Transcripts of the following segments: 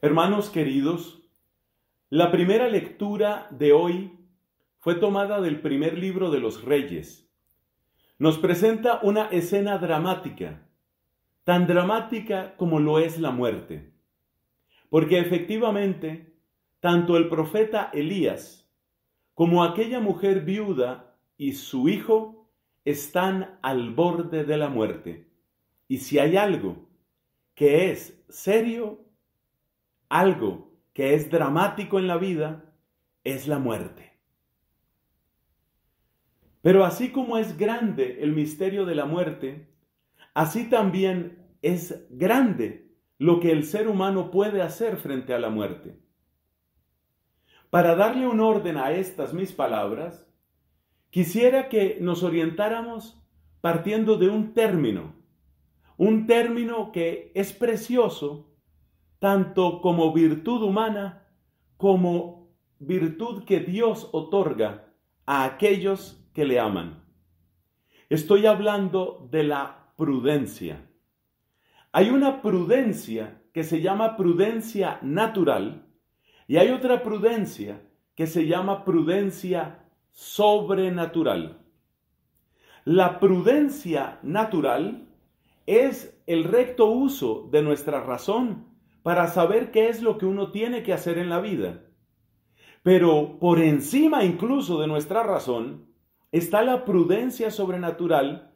Hermanos queridos, la primera lectura de hoy fue tomada del primer libro de los reyes. Nos presenta una escena dramática, tan dramática como lo es la muerte. Porque efectivamente, tanto el profeta Elías como aquella mujer viuda y su hijo están al borde de la muerte. Y si hay algo que es serio algo que es dramático en la vida es la muerte. Pero así como es grande el misterio de la muerte, así también es grande lo que el ser humano puede hacer frente a la muerte. Para darle un orden a estas mis palabras, quisiera que nos orientáramos partiendo de un término, un término que es precioso tanto como virtud humana como virtud que Dios otorga a aquellos que le aman. Estoy hablando de la prudencia. Hay una prudencia que se llama prudencia natural y hay otra prudencia que se llama prudencia sobrenatural. La prudencia natural es el recto uso de nuestra razón para saber qué es lo que uno tiene que hacer en la vida. Pero por encima incluso de nuestra razón está la prudencia sobrenatural,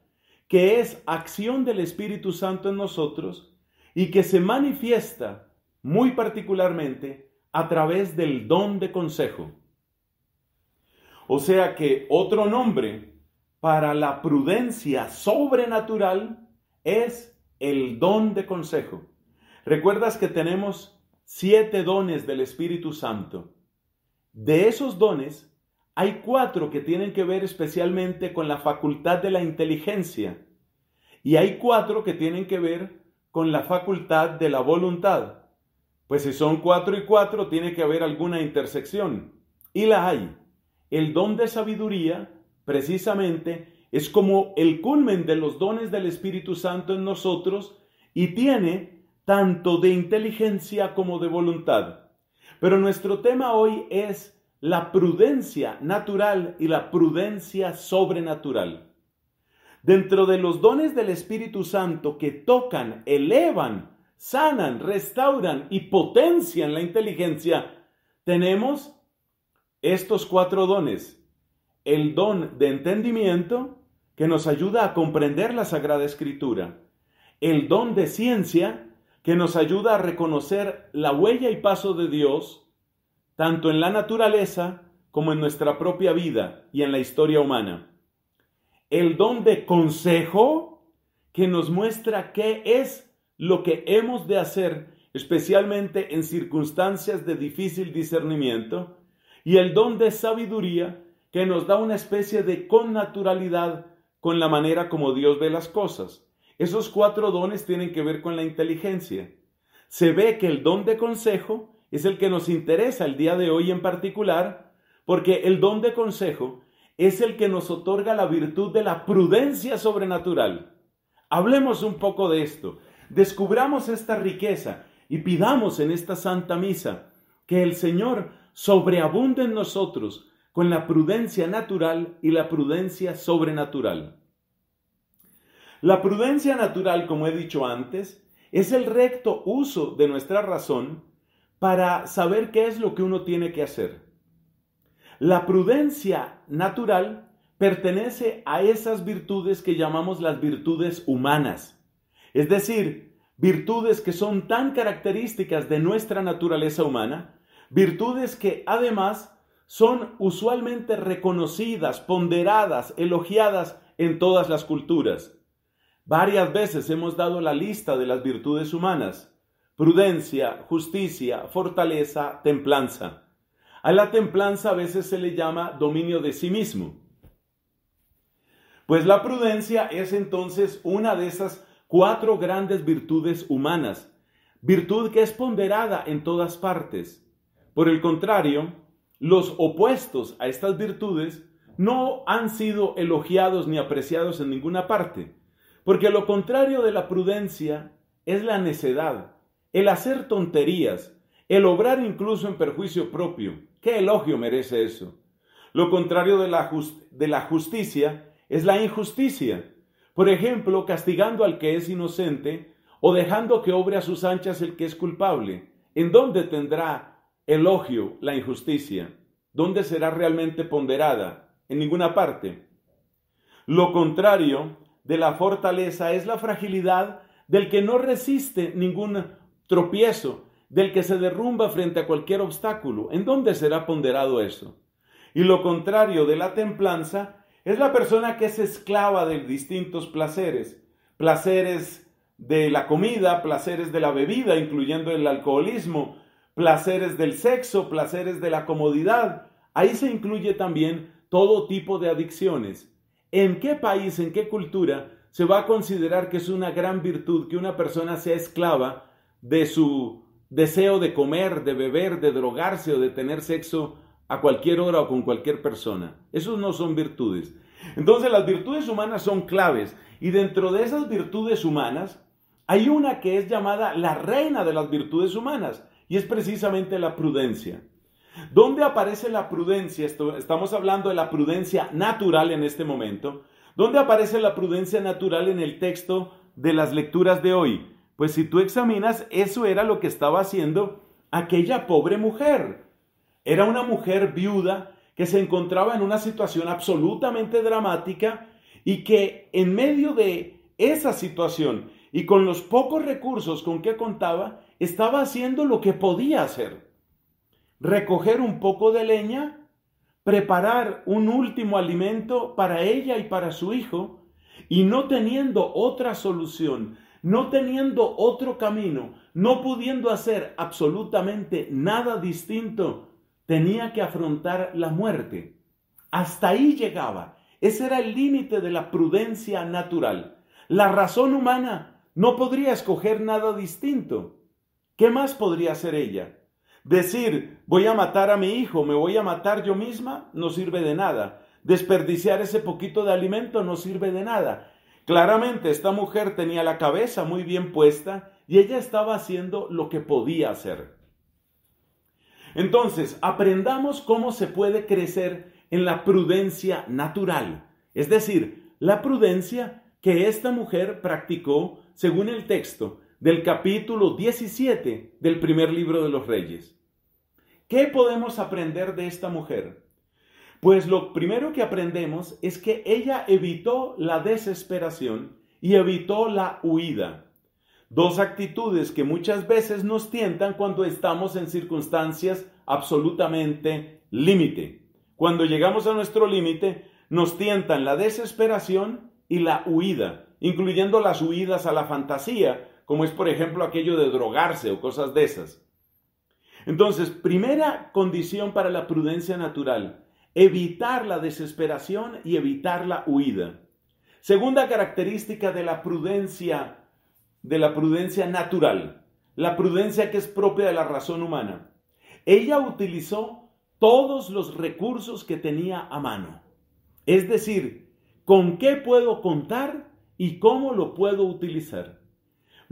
que es acción del Espíritu Santo en nosotros y que se manifiesta muy particularmente a través del don de consejo. O sea que otro nombre para la prudencia sobrenatural es el don de consejo. Recuerdas que tenemos siete dones del Espíritu Santo. De esos dones, hay cuatro que tienen que ver especialmente con la facultad de la inteligencia y hay cuatro que tienen que ver con la facultad de la voluntad. Pues si son cuatro y cuatro, tiene que haber alguna intersección. Y la hay. El don de sabiduría, precisamente, es como el culmen de los dones del Espíritu Santo en nosotros y tiene tanto de inteligencia como de voluntad. Pero nuestro tema hoy es la prudencia natural y la prudencia sobrenatural. Dentro de los dones del Espíritu Santo que tocan, elevan, sanan, restauran y potencian la inteligencia, tenemos estos cuatro dones. El don de entendimiento, que nos ayuda a comprender la Sagrada Escritura. El don de ciencia, que nos ayuda a reconocer la huella y paso de Dios, tanto en la naturaleza como en nuestra propia vida y en la historia humana. El don de consejo que nos muestra qué es lo que hemos de hacer, especialmente en circunstancias de difícil discernimiento, y el don de sabiduría que nos da una especie de connaturalidad con la manera como Dios ve las cosas. Esos cuatro dones tienen que ver con la inteligencia. Se ve que el don de consejo es el que nos interesa el día de hoy en particular, porque el don de consejo es el que nos otorga la virtud de la prudencia sobrenatural. Hablemos un poco de esto, descubramos esta riqueza y pidamos en esta santa misa que el Señor sobreabunde en nosotros con la prudencia natural y la prudencia sobrenatural. La prudencia natural, como he dicho antes, es el recto uso de nuestra razón para saber qué es lo que uno tiene que hacer. La prudencia natural pertenece a esas virtudes que llamamos las virtudes humanas, es decir, virtudes que son tan características de nuestra naturaleza humana, virtudes que además son usualmente reconocidas, ponderadas, elogiadas en todas las culturas. Varias veces hemos dado la lista de las virtudes humanas. Prudencia, justicia, fortaleza, templanza. A la templanza a veces se le llama dominio de sí mismo. Pues la prudencia es entonces una de esas cuatro grandes virtudes humanas, virtud que es ponderada en todas partes. Por el contrario, los opuestos a estas virtudes no han sido elogiados ni apreciados en ninguna parte. Porque lo contrario de la prudencia es la necedad, el hacer tonterías, el obrar incluso en perjuicio propio. ¿Qué elogio merece eso? Lo contrario de la, justicia es la injusticia. Por ejemplo, castigando al que es inocente o dejando que obre a sus anchas el que es culpable. ¿En dónde tendrá elogio la injusticia? ¿Dónde será realmente ponderada? En ninguna parte. Lo contrario de la fortaleza es la fragilidad del que no resiste ningún tropiezo, del que se derrumba frente a cualquier obstáculo. ¿En dónde será ponderado eso? Y lo contrario de la templanza es la persona que es esclava de distintos placeres, placeres de la comida, placeres de la bebida, incluyendo el alcoholismo, placeres del sexo, placeres de la comodidad. Ahí se incluye también todo tipo de adicciones. ¿En qué país, en qué cultura se va a considerar que es una gran virtud que una persona sea esclava de su deseo de comer, de beber, de drogarse o de tener sexo a cualquier hora o con cualquier persona? Esos no son virtudes. Entonces las virtudes humanas son claves y dentro de esas virtudes humanas hay una que es llamada la reina de las virtudes humanas y es precisamente la prudencia. ¿Dónde aparece la prudencia? estamos hablando de la prudencia natural en este momento. ¿Dónde aparece la prudencia natural en el texto de las lecturas de hoy? Pues si tú examinas, eso era lo que estaba haciendo aquella pobre mujer. Era una mujer viuda que se encontraba en una situación absolutamente dramática y que en medio de esa situación y con los pocos recursos con que contaba, estaba haciendo lo que podía hacer recoger un poco de leña, preparar un último alimento para ella y para su hijo, y no teniendo otra solución, no teniendo otro camino, no pudiendo hacer absolutamente nada distinto, tenía que afrontar la muerte. Hasta ahí llegaba. Ese era el límite de la prudencia natural. La razón humana no podría escoger nada distinto. ¿Qué más podría hacer ella? Decir, voy a matar a mi hijo, me voy a matar yo misma, no sirve de nada. Desperdiciar ese poquito de alimento no sirve de nada. Claramente esta mujer tenía la cabeza muy bien puesta y ella estaba haciendo lo que podía hacer. Entonces, aprendamos cómo se puede crecer en la prudencia natural, es decir, la prudencia que esta mujer practicó según el texto, del capítulo 17 del primer libro de los reyes. ¿Qué podemos aprender de esta mujer? Pues lo primero que aprendemos es que ella evitó la desesperación y evitó la huida. Dos actitudes que muchas veces nos tientan cuando estamos en circunstancias absolutamente límite. Cuando llegamos a nuestro límite, nos tientan la desesperación y la huida, incluyendo las huidas a la fantasía, como es por ejemplo aquello de drogarse o cosas de esas. Entonces, primera condición para la prudencia natural, evitar la desesperación y evitar la huida. Segunda característica de la prudencia de la prudencia natural, la prudencia que es propia de la razón humana. Ella utilizó todos los recursos que tenía a mano. Es decir, ¿con qué puedo contar y cómo lo puedo utilizar?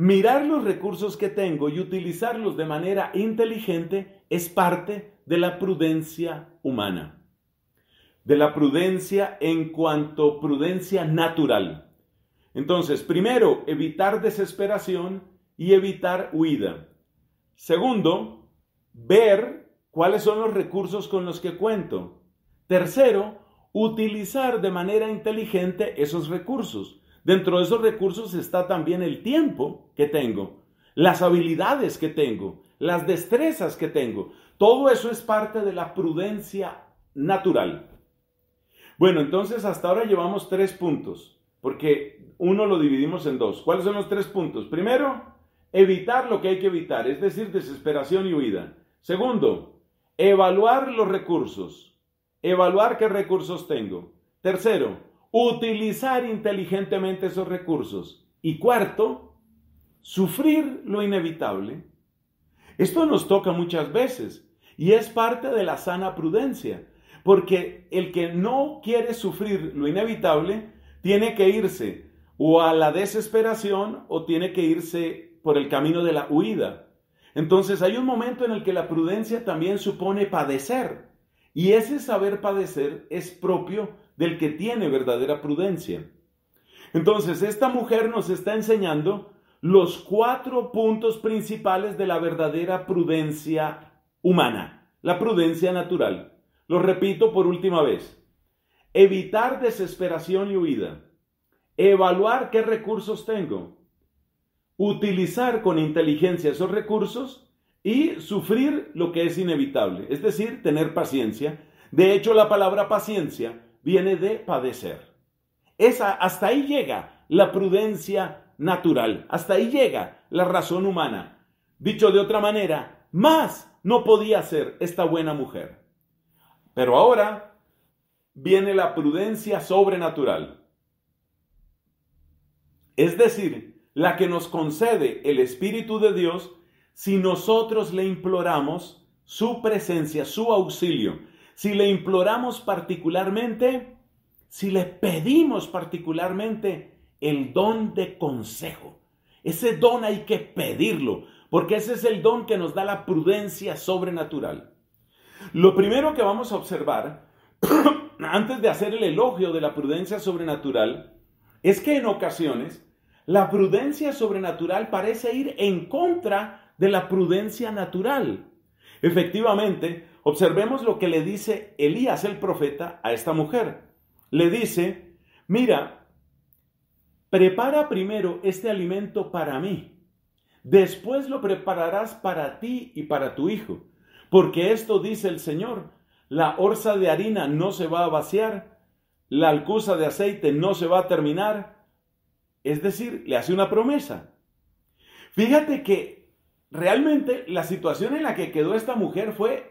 Mirar los recursos que tengo y utilizarlos de manera inteligente es parte de la prudencia humana, de la prudencia en cuanto prudencia natural. Entonces, primero, evitar desesperación y evitar huida. Segundo, ver cuáles son los recursos con los que cuento. Tercero, utilizar de manera inteligente esos recursos. Dentro de esos recursos está también el tiempo que tengo, las habilidades que tengo, las destrezas que tengo. Todo eso es parte de la prudencia natural. Bueno, entonces hasta ahora llevamos tres puntos, porque uno lo dividimos en dos. ¿Cuáles son los tres puntos? Primero, evitar lo que hay que evitar, es decir, desesperación y huida. Segundo, evaluar los recursos, evaluar qué recursos tengo. Tercero, utilizar inteligentemente esos recursos. Y cuarto, sufrir lo inevitable. Esto nos toca muchas veces y es parte de la sana prudencia, porque el que no quiere sufrir lo inevitable tiene que irse o a la desesperación o tiene que irse por el camino de la huida. Entonces hay un momento en el que la prudencia también supone padecer y ese saber padecer es propio del que tiene verdadera prudencia. Entonces, esta mujer nos está enseñando los cuatro puntos principales de la verdadera prudencia humana, la prudencia natural. Lo repito por última vez. Evitar desesperación y huida. Evaluar qué recursos tengo. Utilizar con inteligencia esos recursos y sufrir lo que es inevitable, es decir, tener paciencia. De hecho, la palabra paciencia viene de padecer. Esa, hasta ahí llega la prudencia natural, hasta ahí llega la razón humana. Dicho de otra manera, más no podía ser esta buena mujer. Pero ahora viene la prudencia sobrenatural. Es decir, la que nos concede el Espíritu de Dios si nosotros le imploramos su presencia, su auxilio, si le imploramos particularmente, si le pedimos particularmente el don de consejo. Ese don hay que pedirlo, porque ese es el don que nos da la prudencia sobrenatural. Lo primero que vamos a observar, antes de hacer el elogio de la prudencia sobrenatural, es que en ocasiones la prudencia sobrenatural parece ir en contra de la prudencia natural. Efectivamente, observemos lo que le dice Elías el profeta a esta mujer. Le dice, mira, prepara primero este alimento para mí, después lo prepararás para ti y para tu hijo, porque esto dice el Señor, la orza de harina no se va a vaciar, la alcusa de aceite no se va a terminar, es decir, le hace una promesa. Fíjate que realmente la situación en la que quedó esta mujer fue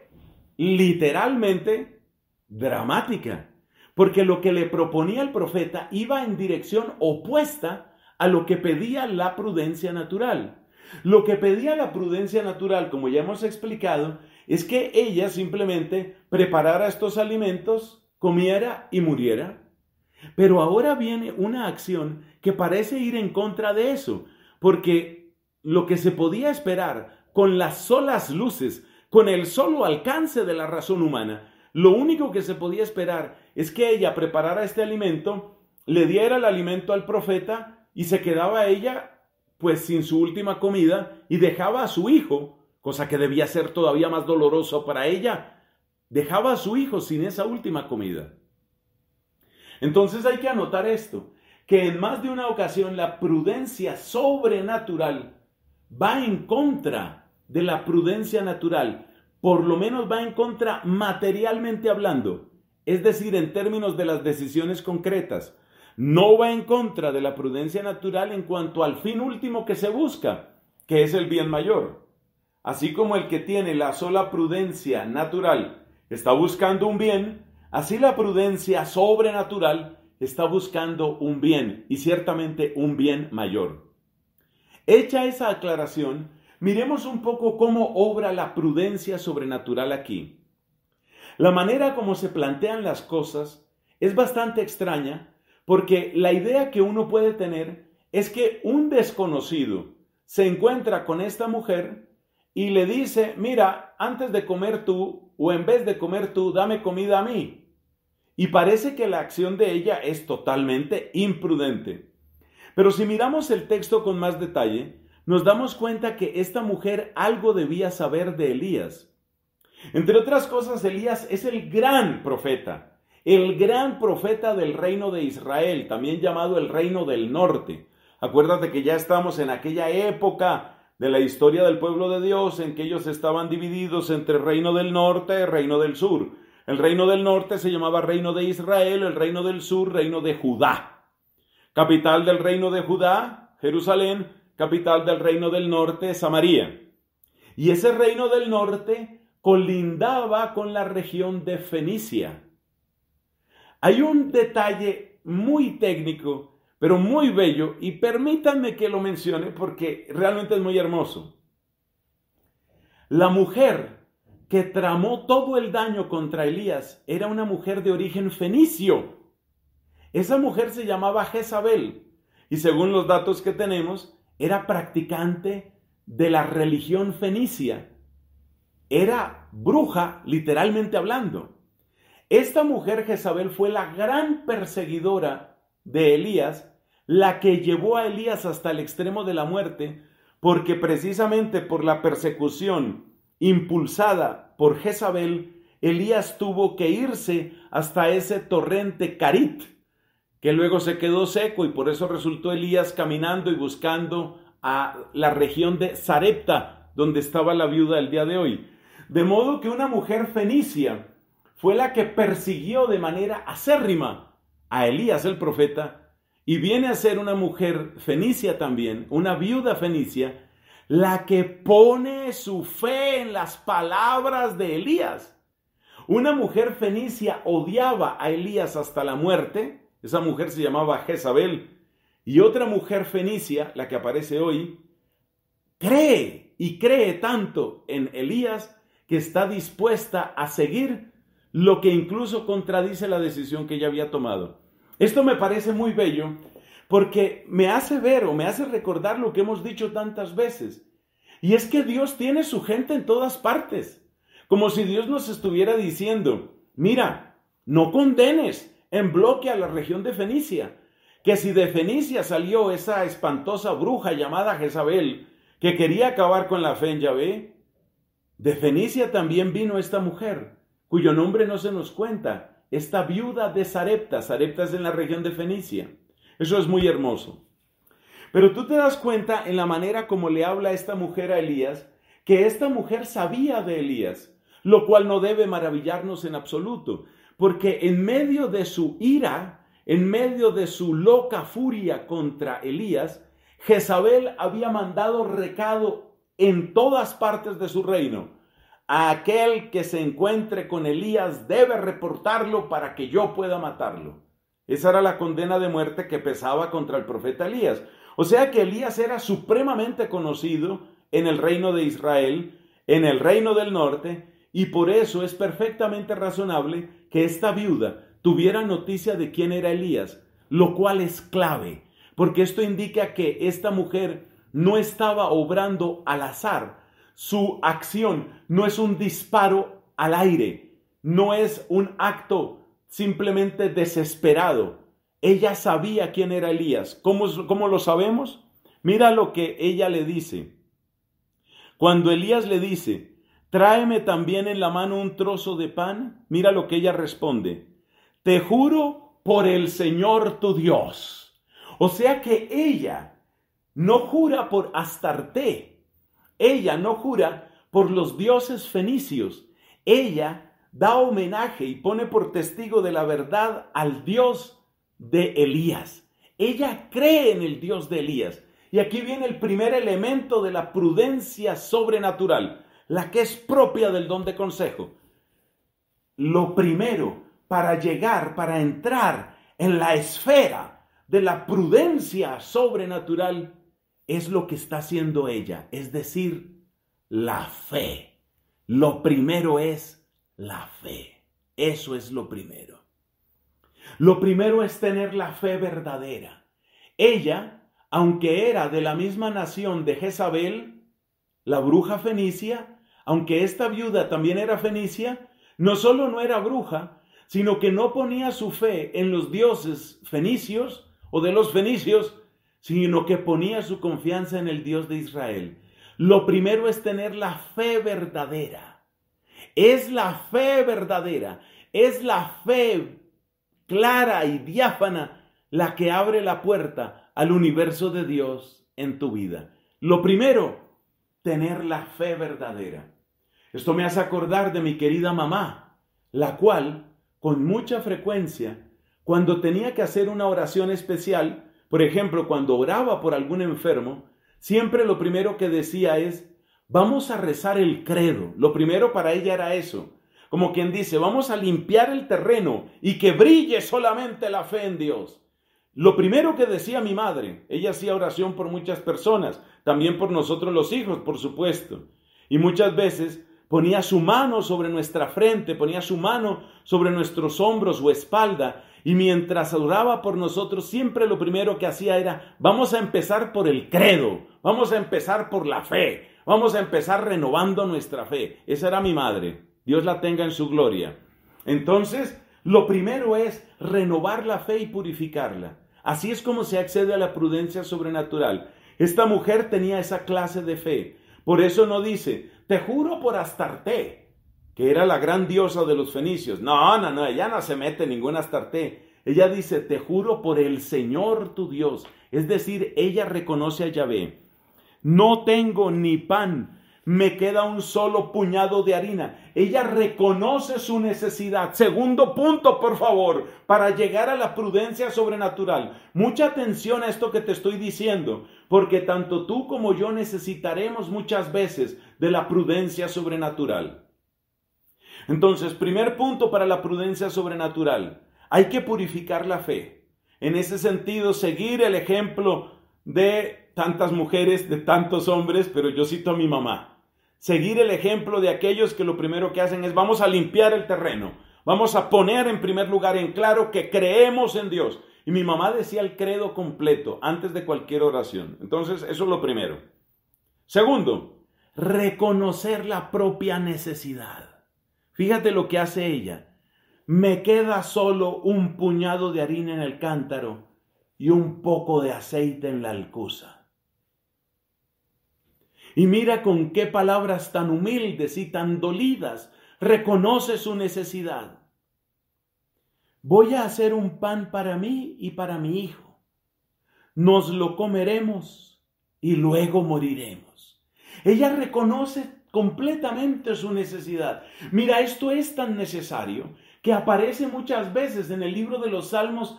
literalmente dramática, porque lo que le proponía el profeta iba en dirección opuesta a lo que pedía la prudencia natural. Lo que pedía la prudencia natural, como ya hemos explicado, es que ella simplemente preparara estos alimentos, comiera y muriera. Pero ahora viene una acción que parece ir en contra de eso, porque lo que se podía esperar con las solas luces con el solo alcance de la razón humana. Lo único que se podía esperar es que ella preparara este alimento, le diera el alimento al profeta y se quedaba ella pues sin su última comida y dejaba a su hijo, cosa que debía ser todavía más doloroso para ella, dejaba a su hijo sin esa última comida. Entonces hay que anotar esto, que en más de una ocasión la prudencia sobrenatural va en contra de la prudencia natural, por lo menos va en contra materialmente hablando, es decir, en términos de las decisiones concretas. No va en contra de la prudencia natural en cuanto al fin último que se busca, que es el bien mayor. Así como el que tiene la sola prudencia natural está buscando un bien, así la prudencia sobrenatural está buscando un bien y ciertamente un bien mayor. Hecha esa aclaración, Miremos un poco cómo obra la prudencia sobrenatural aquí. La manera como se plantean las cosas es bastante extraña porque la idea que uno puede tener es que un desconocido se encuentra con esta mujer y le dice, mira, antes de comer tú o en vez de comer tú, dame comida a mí. Y parece que la acción de ella es totalmente imprudente. Pero si miramos el texto con más detalle, nos damos cuenta que esta mujer algo debía saber de Elías. Entre otras cosas, Elías es el gran profeta, el gran profeta del reino de Israel, también llamado el reino del norte. Acuérdate que ya estamos en aquella época de la historia del pueblo de Dios en que ellos estaban divididos entre reino del norte y reino del sur. El reino del norte se llamaba reino de Israel, el reino del sur reino de Judá. Capital del reino de Judá, Jerusalén, capital del reino del norte, Samaria. Y ese reino del norte colindaba con la región de Fenicia. Hay un detalle muy técnico, pero muy bello, y permítanme que lo mencione porque realmente es muy hermoso. La mujer que tramó todo el daño contra Elías era una mujer de origen fenicio. Esa mujer se llamaba Jezabel, y según los datos que tenemos, era practicante de la religión fenicia. Era bruja, literalmente hablando. Esta mujer Jezabel fue la gran perseguidora de Elías, la que llevó a Elías hasta el extremo de la muerte, porque precisamente por la persecución impulsada por Jezabel, Elías tuvo que irse hasta ese torrente Carit, que luego se quedó seco y por eso resultó Elías caminando y buscando a la región de Zarepta, donde estaba la viuda el día de hoy. De modo que una mujer fenicia fue la que persiguió de manera acérrima a Elías el profeta y viene a ser una mujer fenicia también, una viuda fenicia, la que pone su fe en las palabras de Elías. Una mujer fenicia odiaba a Elías hasta la muerte, esa mujer se llamaba Jezabel. Y otra mujer fenicia, la que aparece hoy, cree y cree tanto en Elías que está dispuesta a seguir lo que incluso contradice la decisión que ella había tomado. Esto me parece muy bello porque me hace ver o me hace recordar lo que hemos dicho tantas veces. Y es que Dios tiene su gente en todas partes. Como si Dios nos estuviera diciendo, mira, no condenes, en bloque a la región de Fenicia. Que si de Fenicia salió esa espantosa bruja llamada Jezabel, que quería acabar con la fe en Yahvé, de Fenicia también vino esta mujer, cuyo nombre no se nos cuenta, esta viuda de Sarepta. Sarepta en la región de Fenicia. Eso es muy hermoso. Pero tú te das cuenta en la manera como le habla esta mujer a Elías, que esta mujer sabía de Elías, lo cual no debe maravillarnos en absoluto porque en medio de su ira, en medio de su loca furia contra Elías, Jezabel había mandado recado en todas partes de su reino. A aquel que se encuentre con Elías debe reportarlo para que yo pueda matarlo. Esa era la condena de muerte que pesaba contra el profeta Elías. O sea que Elías era supremamente conocido en el reino de Israel, en el reino del norte, y por eso es perfectamente razonable que esta viuda tuviera noticia de quién era Elías, lo cual es clave, porque esto indica que esta mujer no estaba obrando al azar. Su acción no es un disparo al aire, no es un acto simplemente desesperado. Ella sabía quién era Elías. ¿Cómo, cómo lo sabemos? Mira lo que ella le dice. Cuando Elías le dice, tráeme también en la mano un trozo de pan. Mira lo que ella responde, te juro por el Señor tu Dios. O sea que ella no jura por Astarte, ella no jura por los dioses fenicios, ella da homenaje y pone por testigo de la verdad al Dios de Elías. Ella cree en el Dios de Elías. Y aquí viene el primer elemento de la prudencia sobrenatural la que es propia del don de consejo. Lo primero para llegar, para entrar en la esfera de la prudencia sobrenatural es lo que está haciendo ella, es decir, la fe. Lo primero es la fe. Eso es lo primero. Lo primero es tener la fe verdadera. Ella, aunque era de la misma nación de Jezabel, la bruja fenicia, aunque esta viuda también era fenicia, no solo no era bruja, sino que no ponía su fe en los dioses fenicios o de los fenicios, sino que ponía su confianza en el Dios de Israel. Lo primero es tener la fe verdadera. Es la fe verdadera, es la fe clara y diáfana la que abre la puerta al universo de Dios en tu vida. Lo primero, tener la fe verdadera. Esto me hace acordar de mi querida mamá, la cual, con mucha frecuencia, cuando tenía que hacer una oración especial, por ejemplo, cuando oraba por algún enfermo, siempre lo primero que decía es, vamos a rezar el credo. Lo primero para ella era eso, como quien dice, vamos a limpiar el terreno y que brille solamente la fe en Dios. Lo primero que decía mi madre, ella hacía oración por muchas personas, también por nosotros los hijos, por supuesto. Y muchas veces ponía su mano sobre nuestra frente, ponía su mano sobre nuestros hombros o espalda, y mientras oraba por nosotros, siempre lo primero que hacía era, vamos a empezar por el credo, vamos a empezar por la fe, vamos a empezar renovando nuestra fe. Esa era mi madre, Dios la tenga en su gloria. Entonces, lo primero es renovar la fe y purificarla. Así es como se accede a la prudencia sobrenatural. Esta mujer tenía esa clase de fe. Por eso no dice, te juro por Astarte, que era la gran diosa de los fenicios. No, no, no, ella no se mete ninguna Astarte. Ella dice, te juro por el Señor tu Dios. Es decir, ella reconoce a Yahvé. No tengo ni pan me queda un solo puñado de harina. Ella reconoce su necesidad. Segundo punto, por favor, para llegar a la prudencia sobrenatural. Mucha atención a esto que te estoy diciendo, porque tanto tú como yo necesitaremos muchas veces de la prudencia sobrenatural. Entonces, primer punto para la prudencia sobrenatural. Hay que purificar la fe. En ese sentido, seguir el ejemplo de tantas mujeres, de tantos hombres, pero yo cito a mi mamá seguir el ejemplo de aquellos que lo primero que hacen es vamos a limpiar el terreno, vamos a poner en primer lugar en claro que creemos en Dios. Y mi mamá decía el credo completo antes de cualquier oración. Entonces, eso es lo primero. Segundo, reconocer la propia necesidad. Fíjate lo que hace ella. Me queda solo un puñado de harina en el cántaro y un poco de aceite en la alcusa. Y mira con qué palabras tan humildes y tan dolidas reconoce su necesidad. Voy a hacer un pan para mí y para mi hijo. Nos lo comeremos y luego moriremos. Ella reconoce completamente su necesidad. Mira, esto es tan necesario que aparece muchas veces en el libro de los Salmos,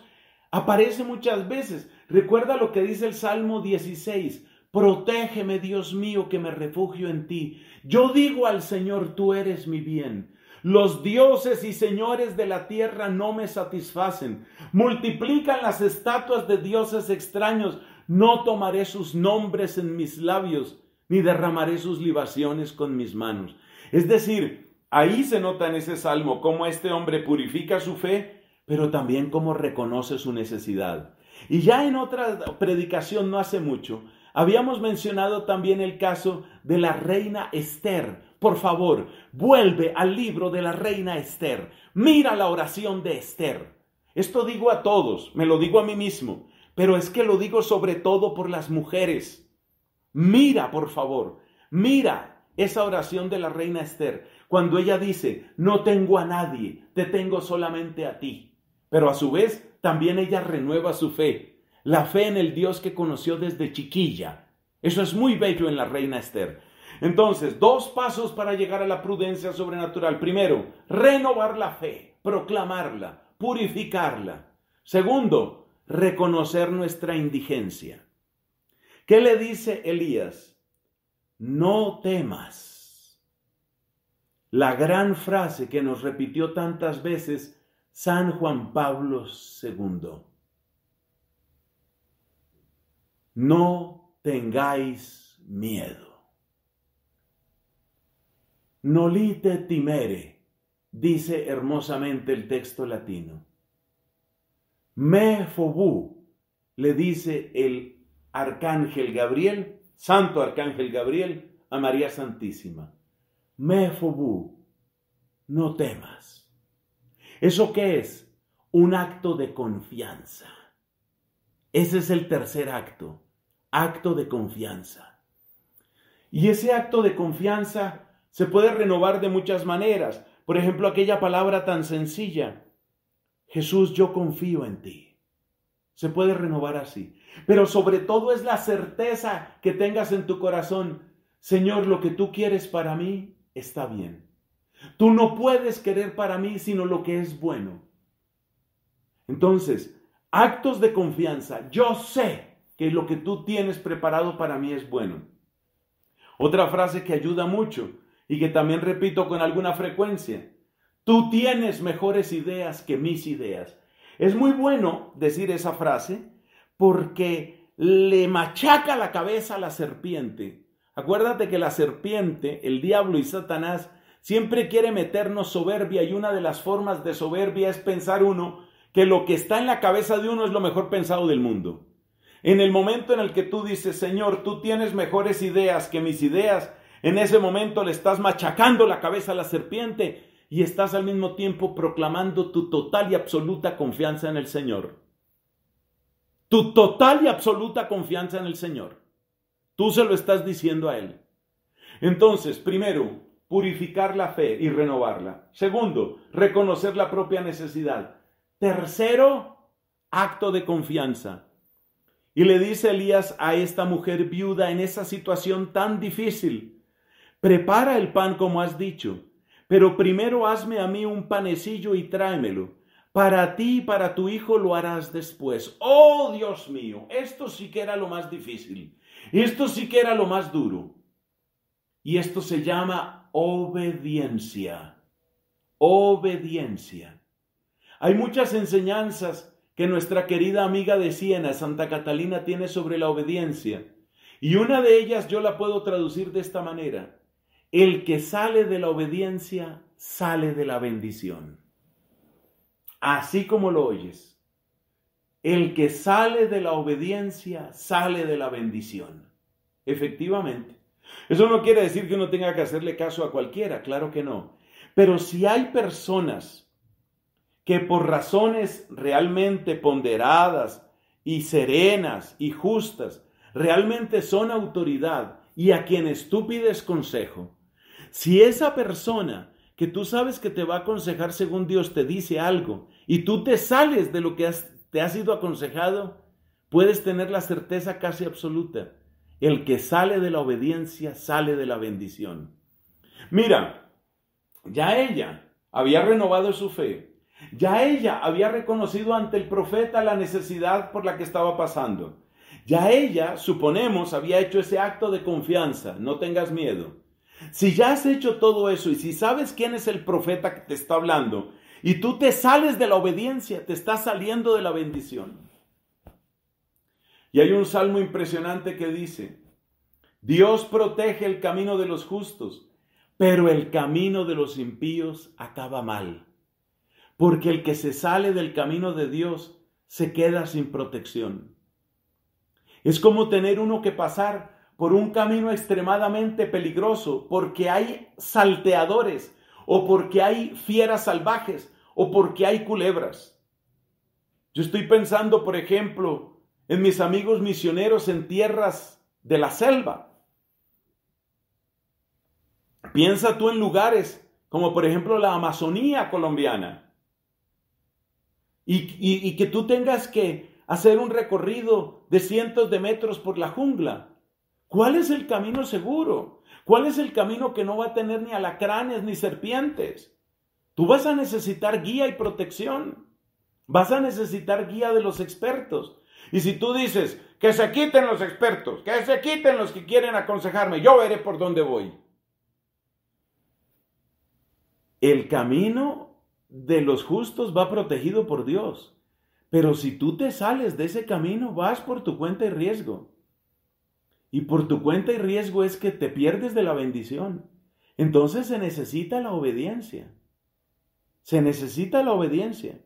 aparece muchas veces. Recuerda lo que dice el Salmo 16, Protégeme, Dios mío, que me refugio en ti. Yo digo al Señor, tú eres mi bien. Los dioses y señores de la tierra no me satisfacen. Multiplican las estatuas de dioses extraños. No tomaré sus nombres en mis labios, ni derramaré sus libaciones con mis manos. Es decir, ahí se nota en ese salmo cómo este hombre purifica su fe, pero también cómo reconoce su necesidad. Y ya en otra predicación no hace mucho, Habíamos mencionado también el caso de la reina Esther. Por favor, vuelve al libro de la reina Esther. Mira la oración de Esther. Esto digo a todos, me lo digo a mí mismo, pero es que lo digo sobre todo por las mujeres. Mira, por favor, mira esa oración de la reina Esther, cuando ella dice, no tengo a nadie, te tengo solamente a ti. Pero a su vez, también ella renueva su fe la fe en el Dios que conoció desde chiquilla. Eso es muy bello en la reina Esther. Entonces, dos pasos para llegar a la prudencia sobrenatural. Primero, renovar la fe, proclamarla, purificarla. Segundo, reconocer nuestra indigencia. ¿Qué le dice Elías? No temas. La gran frase que nos repitió tantas veces San Juan Pablo II. No tengáis miedo. Nolite timere, dice hermosamente el texto latino. Me fobu, le dice el arcángel Gabriel, santo arcángel Gabriel, a María Santísima. Me fobu, no temas. ¿Eso qué es? Un acto de confianza. Ese es el tercer acto, acto de confianza. Y ese acto de confianza se puede renovar de muchas maneras. Por ejemplo, aquella palabra tan sencilla, Jesús, yo confío en ti. Se puede renovar así. Pero sobre todo es la certeza que tengas en tu corazón, Señor, lo que tú quieres para mí está bien. Tú no puedes querer para mí sino lo que es bueno. Entonces, Actos de confianza. Yo sé que lo que tú tienes preparado para mí es bueno. Otra frase que ayuda mucho y que también repito con alguna frecuencia. Tú tienes mejores ideas que mis ideas. Es muy bueno decir esa frase porque le machaca la cabeza a la serpiente. Acuérdate que la serpiente, el diablo y Satanás siempre quiere meternos soberbia y una de las formas de soberbia es pensar uno que lo que está en la cabeza de uno es lo mejor pensado del mundo. En el momento en el que tú dices, Señor, tú tienes mejores ideas que mis ideas, en ese momento le estás machacando la cabeza a la serpiente y estás al mismo tiempo proclamando tu total y absoluta confianza en el Señor. Tu total y absoluta confianza en el Señor. Tú se lo estás diciendo a Él. Entonces, primero, purificar la fe y renovarla. Segundo, reconocer la propia necesidad. Tercero, acto de confianza. Y le dice Elías a esta mujer viuda en esa situación tan difícil, prepara el pan como has dicho, pero primero hazme a mí un panecillo y tráemelo. Para ti y para tu hijo lo harás después. Oh Dios mío, esto sí que era lo más difícil. Esto sí que era lo más duro. Y esto se llama obediencia. Obediencia. Hay muchas enseñanzas que nuestra querida amiga de Siena, Santa Catalina, tiene sobre la obediencia. Y una de ellas yo la puedo traducir de esta manera. El que sale de la obediencia sale de la bendición. Así como lo oyes. El que sale de la obediencia sale de la bendición. Efectivamente. Eso no quiere decir que uno tenga que hacerle caso a cualquiera, claro que no. Pero si hay personas que por razones realmente ponderadas y serenas y justas, realmente son autoridad y a quien tú pides consejo. Si esa persona que tú sabes que te va a aconsejar según Dios te dice algo y tú te sales de lo que te ha sido aconsejado, puedes tener la certeza casi absoluta. El que sale de la obediencia sale de la bendición. Mira, ya ella había renovado su fe ya ella había reconocido ante el profeta la necesidad por la que estaba pasando. Ya ella, suponemos, había hecho ese acto de confianza, no tengas miedo. Si ya has hecho todo eso y si sabes quién es el profeta que te está hablando, y tú te sales de la obediencia, te estás saliendo de la bendición. Y hay un salmo impresionante que dice, Dios protege el camino de los justos, pero el camino de los impíos acaba mal porque el que se sale del camino de Dios se queda sin protección. Es como tener uno que pasar por un camino extremadamente peligroso porque hay salteadores o porque hay fieras salvajes o porque hay culebras. Yo estoy pensando, por ejemplo, en mis amigos misioneros en tierras de la selva. Piensa tú en lugares como por ejemplo la Amazonía colombiana, y, que tú tengas que hacer un recorrido de cientos de metros por la jungla. ¿Cuál es el camino seguro? ¿Cuál es el camino que no va a tener ni alacranes ni serpientes? Tú vas a necesitar guía y protección. Vas a necesitar guía de los expertos. Y si tú dices, que se quiten los expertos, que se quiten los que quieren aconsejarme, yo veré por dónde voy. El camino de los justos va protegido por Dios. Pero si tú te sales de ese camino, vas por tu cuenta y riesgo. Y por tu cuenta y riesgo es que te pierdes de la bendición. Entonces se necesita la obediencia. Se necesita la obediencia.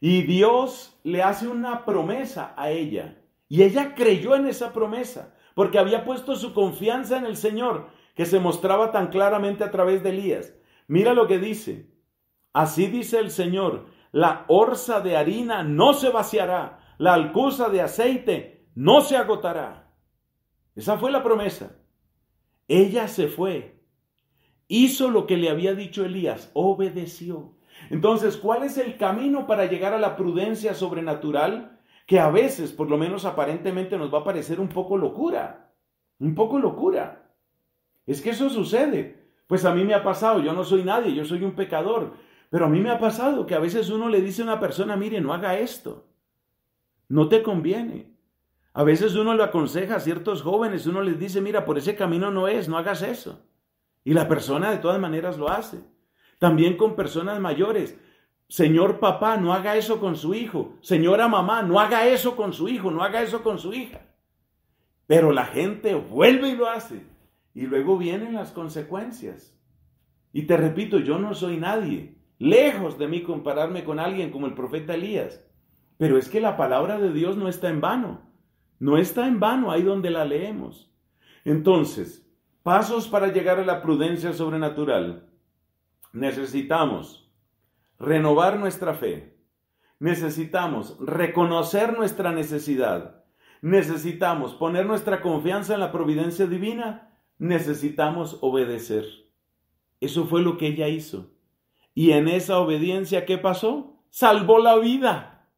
Y Dios le hace una promesa a ella. Y ella creyó en esa promesa, porque había puesto su confianza en el Señor, que se mostraba tan claramente a través de Elías. Mira lo que dice. Así dice el Señor, la orza de harina no se vaciará, la alcusa de aceite no se agotará. Esa fue la promesa. Ella se fue, hizo lo que le había dicho Elías, obedeció. Entonces, ¿cuál es el camino para llegar a la prudencia sobrenatural? Que a veces, por lo menos aparentemente, nos va a parecer un poco locura. Un poco locura. Es que eso sucede. Pues a mí me ha pasado, yo no soy nadie, yo soy un pecador. Pero a mí me ha pasado que a veces uno le dice a una persona, mire, no haga esto, no te conviene. A veces uno le aconseja a ciertos jóvenes, uno les dice, mira, por ese camino no es, no hagas eso. Y la persona de todas maneras lo hace. También con personas mayores. Señor papá, no haga eso con su hijo. Señora mamá, no haga eso con su hijo, no haga eso con su hija. Pero la gente vuelve y lo hace. Y luego vienen las consecuencias. Y te repito, yo no soy nadie Lejos de mí compararme con alguien como el profeta Elías. Pero es que la palabra de Dios no está en vano. No está en vano ahí donde la leemos. Entonces, pasos para llegar a la prudencia sobrenatural. Necesitamos renovar nuestra fe. Necesitamos reconocer nuestra necesidad. Necesitamos poner nuestra confianza en la providencia divina. Necesitamos obedecer. Eso fue lo que ella hizo. Y en esa obediencia, ¿qué pasó? Salvó la vida.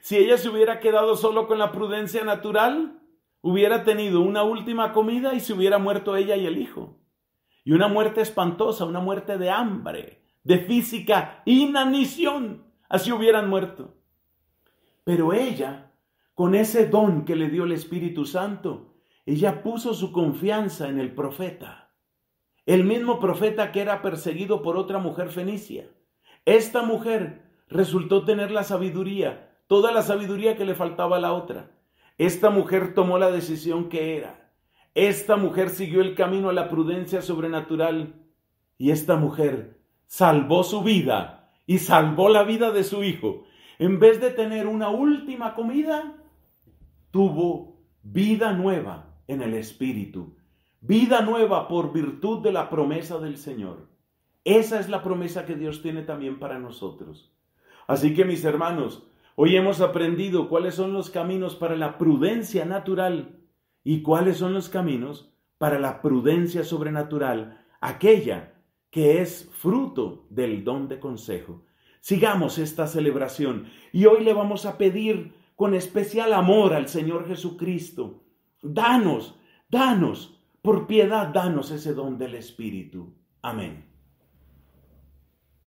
Si ella se hubiera quedado solo con la prudencia natural, hubiera tenido una última comida y se hubiera muerto ella y el hijo. Y una muerte espantosa, una muerte de hambre, de física inanición. Así hubieran muerto. Pero ella, con ese don que le dio el Espíritu Santo, ella puso su confianza en el profeta el mismo profeta que era perseguido por otra mujer fenicia. Esta mujer resultó tener la sabiduría, toda la sabiduría que le faltaba a la otra. Esta mujer tomó la decisión que era. Esta mujer siguió el camino a la prudencia sobrenatural y esta mujer salvó su vida y salvó la vida de su hijo. En vez de tener una última comida, tuvo vida nueva en el espíritu Vida nueva por virtud de la promesa del Señor. Esa es la promesa que Dios tiene también para nosotros. Así que mis hermanos, hoy hemos aprendido cuáles son los caminos para la prudencia natural y cuáles son los caminos para la prudencia sobrenatural, aquella que es fruto del don de consejo. Sigamos esta celebración y hoy le vamos a pedir con especial amor al Señor Jesucristo, danos, danos por piedad, danos ese don del Espíritu. Amén.